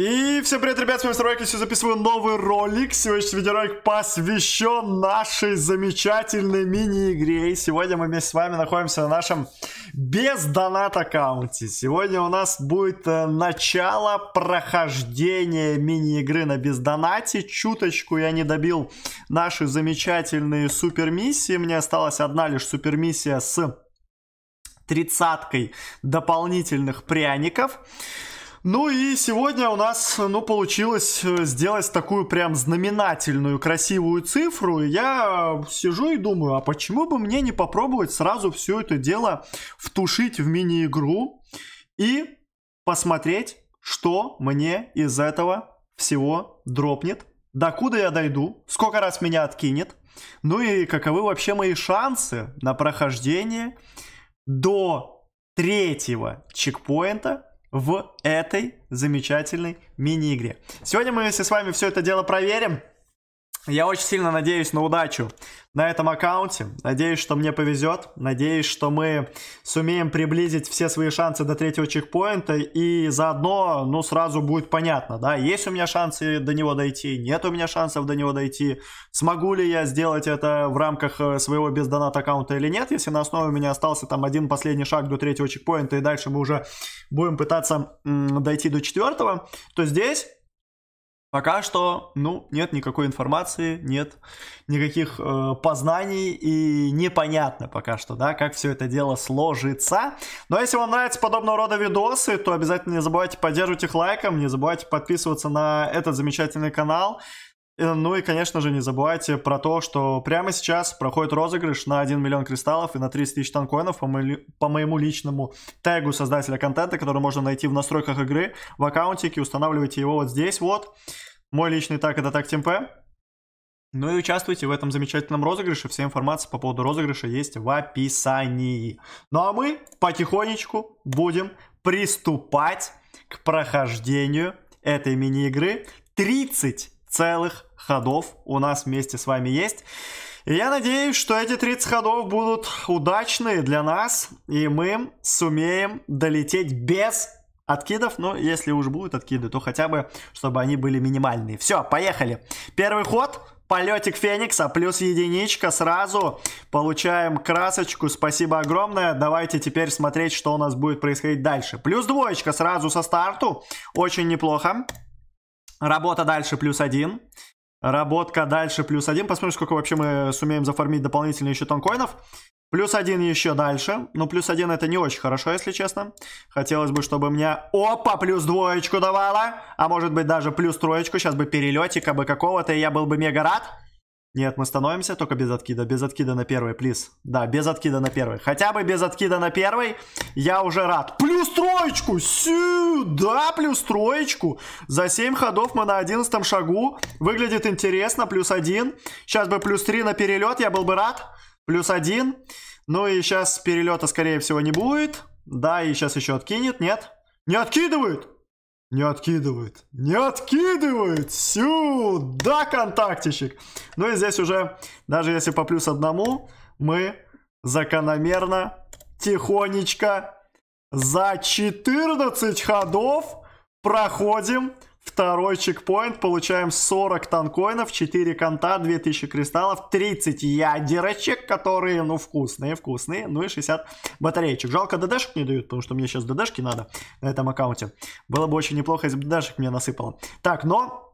И всем привет, ребят, с вами Стройки, все записываю новый ролик. Сегодняшний видеоролик посвящен нашей замечательной мини-игре. И сегодня мы вместе с вами находимся на нашем без донат аккаунте. Сегодня у нас будет э, начало прохождения мини-игры на без донате. Чуточку я не добил наши замечательные супермиссии. Мне осталась одна лишь супермиссия с тридцаткой дополнительных пряников. Ну и сегодня у нас, ну, получилось э, сделать такую прям знаменательную, красивую цифру. Я сижу и думаю, а почему бы мне не попробовать сразу все это дело втушить в мини-игру и посмотреть, что мне из этого всего дропнет, докуда я дойду, сколько раз меня откинет, ну и каковы вообще мои шансы на прохождение до третьего чекпоинта в этой замечательной мини-игре. Сегодня мы все с вами все это дело проверим. Я очень сильно надеюсь на удачу на этом аккаунте. Надеюсь, что мне повезет. Надеюсь, что мы сумеем приблизить все свои шансы до третьего чекпоинта. И заодно, ну, сразу будет понятно, да, есть у меня шансы до него дойти, нет у меня шансов до него дойти. Смогу ли я сделать это в рамках э, своего бездонат аккаунта или нет. Если на основе у меня остался там один последний шаг до третьего чекпоинта, и дальше мы уже будем пытаться дойти до четвертого, то здесь Пока что, ну, нет никакой информации, нет никаких э, познаний и непонятно пока что, да, как все это дело сложится. Но ну, а если вам нравятся подобного рода видосы, то обязательно не забывайте поддерживать их лайком, не забывайте подписываться на этот замечательный канал. Э, ну и, конечно же, не забывайте про то, что прямо сейчас проходит розыгрыш на 1 миллион кристаллов и на 30 тысяч танкоинов по, мо- по моему личному тегу создателя контента, который можно найти в настройках игры, в аккаунтике, устанавливайте его вот здесь вот. Мой личный так это так темп. Ну и участвуйте в этом замечательном розыгрыше. Вся информация по поводу розыгрыша есть в описании. Ну а мы потихонечку будем приступать к прохождению этой мини-игры 30 целых ходов у нас вместе с вами есть. И я надеюсь, что эти 30 ходов будут удачные для нас, и мы сумеем долететь без откидов, но если уж будут откиды, то хотя бы, чтобы они были минимальные. Все, поехали. Первый ход, полетик Феникса, плюс единичка сразу. Получаем красочку, спасибо огромное. Давайте теперь смотреть, что у нас будет происходить дальше. Плюс двоечка сразу со старту, очень неплохо. Работа дальше плюс один. Работка дальше плюс один. Посмотрим, сколько вообще мы сумеем зафармить дополнительно еще тонкоинов. Плюс один еще дальше. Но плюс один это не очень хорошо, если честно. Хотелось бы, чтобы мне... Опа, плюс двоечку давала. А может быть даже плюс троечку. Сейчас бы перелетика бы какого-то, и я был бы мега рад. Нет, мы становимся только без откида. Без откида на первый, плиз. Да, без откида на первый. Хотя бы без откида на первый. Я уже рад. Плюс троечку! Сюда плюс троечку. За 7 ходов мы на 11 шагу. Выглядит интересно. Плюс один. Сейчас бы плюс 3 на перелет. Я был бы рад. Плюс один. Ну и сейчас перелета, скорее всего, не будет. Да, и сейчас еще откинет. Нет? Не откидывает? Не откидывает. Не откидывает! Сюда, контактичек! Ну и здесь уже, даже если по плюс одному, мы закономерно, тихонечко, за 14 ходов проходим Второй чекпоинт. Получаем 40 танкоинов, 4 конта, 2000 кристаллов, 30 ядерочек, которые, ну, вкусные, вкусные. Ну и 60 батареечек. Жалко, ДДшек не дают, потому что мне сейчас ДДшки надо на этом аккаунте. Было бы очень неплохо, если бы ДДшек мне насыпало. Так, но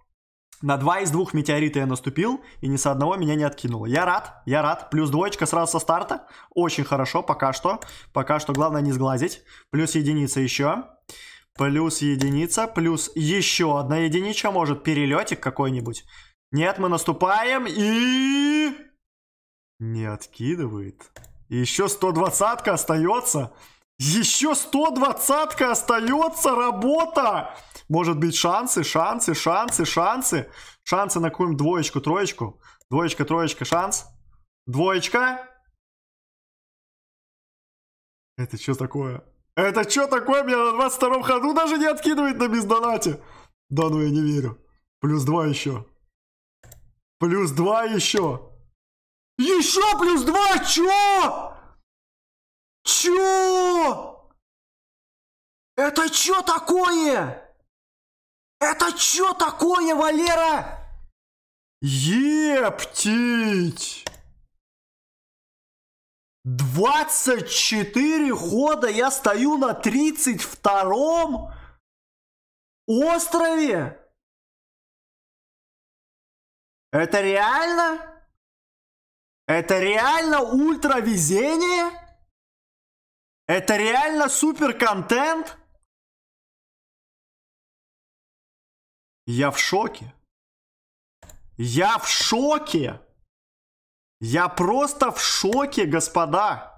на два из двух метеорита я наступил, и ни с одного меня не откинуло. Я рад, я рад. Плюс двоечка сразу со старта. Очень хорошо пока что. Пока что главное не сглазить. Плюс единица еще. Плюс единица, плюс еще одна единичка, может перелетик какой-нибудь. Нет, мы наступаем и... Не откидывает. Еще 120 остается. Еще 120 остается, работа! Может быть шансы, шансы, шансы, шансы. Шансы на какую-нибудь двоечку, троечку. Двоечка, троечка, шанс. Двоечка. Это что такое? Это что такое? Меня на 22-м ходу даже не откидывает на бездонате. Да ну я не верю. Плюс 2 еще. Плюс 2 еще. Еще плюс 2? Чё? Чё? Это что такое? Это что такое, Валера? Ептить! 24 хода я стою на 32-м острове? Это реально? Это реально ультра везение? Это реально супер контент? Я в шоке. Я в шоке. Я просто в шоке, господа.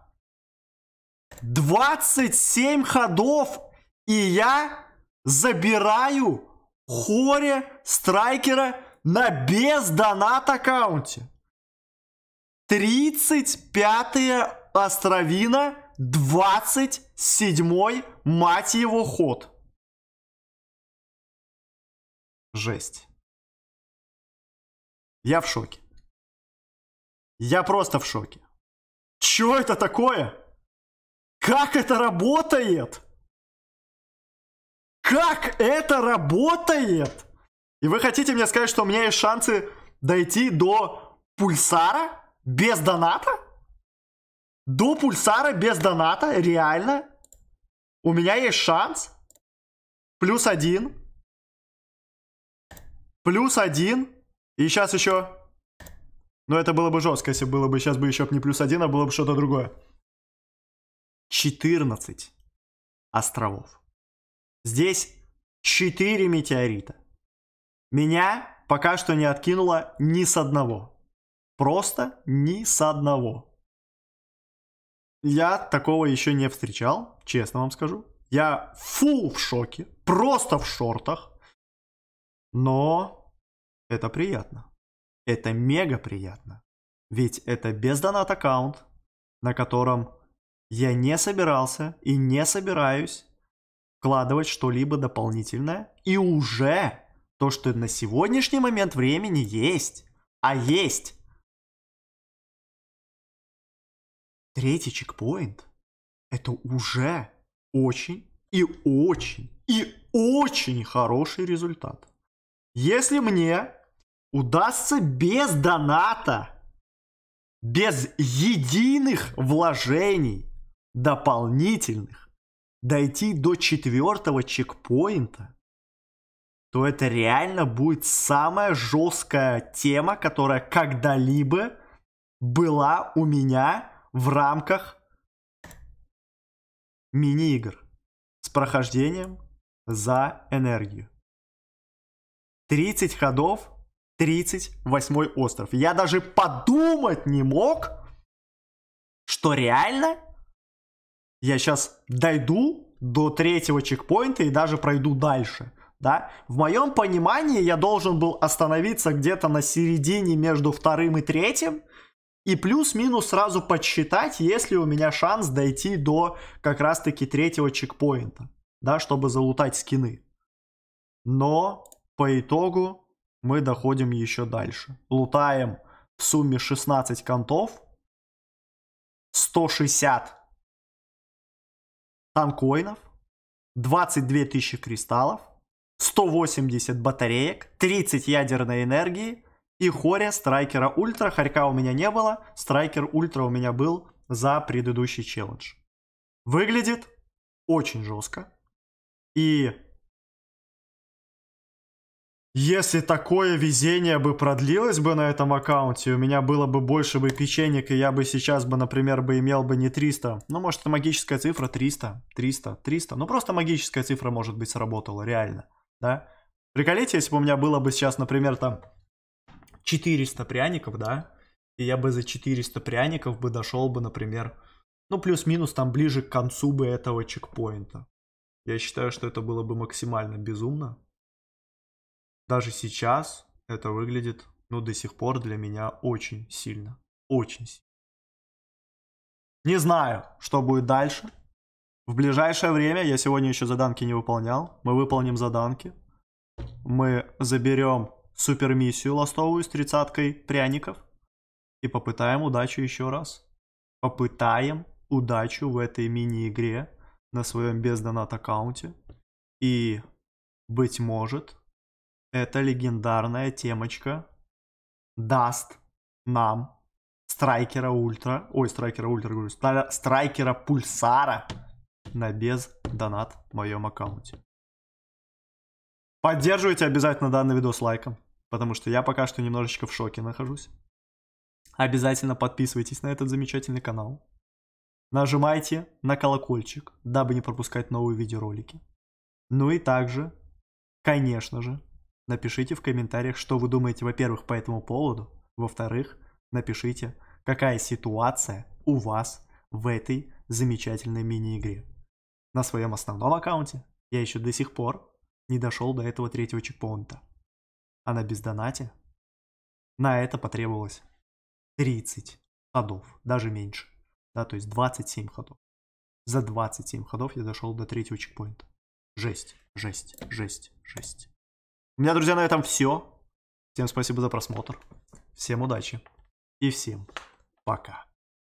27 ходов, и я забираю Хоре Страйкера на бездонат аккаунте. 35 Островина, 27 мать его ход. Жесть. Я в шоке. Я просто в шоке. Чё это такое? Как это работает? Как это работает? И вы хотите мне сказать, что у меня есть шансы дойти до пульсара без доната? До пульсара без доната? Реально? У меня есть шанс? Плюс один. Плюс один. И сейчас еще но это было бы жестко, если было бы сейчас бы еще не плюс один, а было бы что-то другое. 14 островов. Здесь 4 метеорита. Меня пока что не откинуло ни с одного. Просто ни с одного. Я такого еще не встречал, честно вам скажу. Я фул в шоке, просто в шортах. Но это приятно. Это мега приятно. Ведь это бездонат аккаунт, на котором я не собирался и не собираюсь вкладывать что-либо дополнительное. И уже то, что на сегодняшний момент времени есть, а есть. Третий чекпоинт – это уже очень и очень и очень хороший результат. Если мне удастся без доната, без единых вложений дополнительных дойти до четвертого чекпоинта, то это реально будет самая жесткая тема, которая когда-либо была у меня в рамках мини-игр с прохождением за энергию. 30 ходов 38 остров. Я даже подумать не мог, что реально я сейчас дойду до третьего чекпоинта и даже пройду дальше. Да? В моем понимании я должен был остановиться где-то на середине между вторым и третьим, и плюс-минус сразу подсчитать, есть ли у меня шанс дойти до как раз-таки третьего чекпоинта, да, чтобы залутать скины. Но по итогу мы доходим еще дальше. Лутаем в сумме 16 контов. 160 танкоинов, 22 тысячи кристаллов, 180 батареек, 30 ядерной энергии и хоря страйкера ультра. Хорька у меня не было, страйкер ультра у меня был за предыдущий челлендж. Выглядит очень жестко. И если такое везение бы продлилось бы на этом аккаунте, у меня было бы больше бы печенек, и я бы сейчас бы, например, бы имел бы не 300. Ну, может, это магическая цифра 300, 300, 300. Ну, просто магическая цифра, может быть, сработала, реально, да? Приколите, если бы у меня было бы сейчас, например, там 400 пряников, да? И я бы за 400 пряников бы дошел бы, например, ну, плюс-минус там ближе к концу бы этого чекпоинта. Я считаю, что это было бы максимально безумно даже сейчас это выглядит, ну, до сих пор для меня очень сильно. Очень сильно. Не знаю, что будет дальше. В ближайшее время, я сегодня еще заданки не выполнял, мы выполним заданки. Мы заберем супермиссию ластовую с тридцаткой пряников. И попытаем удачу еще раз. Попытаем удачу в этой мини-игре на своем без донат аккаунте. И, быть может, эта легендарная темочка даст нам Страйкера Ультра, ой, Страйкера Ультра, говорю, Страйкера Пульсара на без донат в моем аккаунте. Поддерживайте обязательно данный видос лайком, потому что я пока что немножечко в шоке нахожусь. Обязательно подписывайтесь на этот замечательный канал. Нажимайте на колокольчик, дабы не пропускать новые видеоролики. Ну и также, конечно же, Напишите в комментариях, что вы думаете, во-первых, по этому поводу. Во-вторых, напишите, какая ситуация у вас в этой замечательной мини-игре. На своем основном аккаунте я еще до сих пор не дошел до этого третьего чекпоинта. А на бездонате на это потребовалось 30 ходов, даже меньше. Да, то есть 27 ходов. За 27 ходов я дошел до третьего чекпоинта. Жесть, жесть, жесть, жесть. У меня, друзья, на этом все. Всем спасибо за просмотр. Всем удачи. И всем пока.